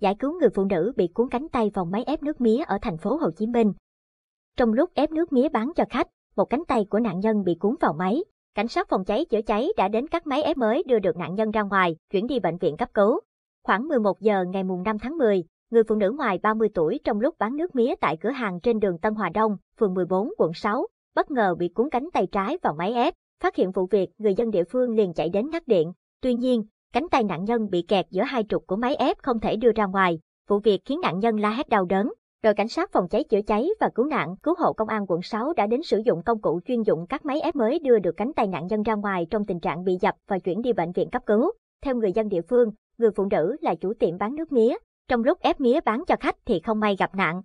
giải cứu người phụ nữ bị cuốn cánh tay vào máy ép nước mía ở thành phố Hồ Chí Minh. Trong lúc ép nước mía bán cho khách, một cánh tay của nạn nhân bị cuốn vào máy. Cảnh sát phòng cháy chữa cháy đã đến các máy ép mới đưa được nạn nhân ra ngoài, chuyển đi bệnh viện cấp cứu. Khoảng 11 giờ ngày mùng 5 tháng 10, người phụ nữ ngoài 30 tuổi trong lúc bán nước mía tại cửa hàng trên đường Tân Hòa Đông, phường 14, quận 6, bất ngờ bị cuốn cánh tay trái vào máy ép. Phát hiện vụ việc, người dân địa phương liền chạy đến ngắt điện. Tuy nhiên, cánh tay nạn nhân bị kẹt giữa hai trục của máy ép không thể đưa ra ngoài. Vụ việc khiến nạn nhân la hét đau đớn. Đội cảnh sát phòng cháy chữa cháy và cứu nạn, cứu hộ công an quận 6 đã đến sử dụng công cụ chuyên dụng các máy ép mới đưa được cánh tay nạn nhân ra ngoài trong tình trạng bị dập và chuyển đi bệnh viện cấp cứu. Theo người dân địa phương, người phụ nữ là chủ tiệm bán nước mía. Trong lúc ép mía bán cho khách thì không may gặp nạn,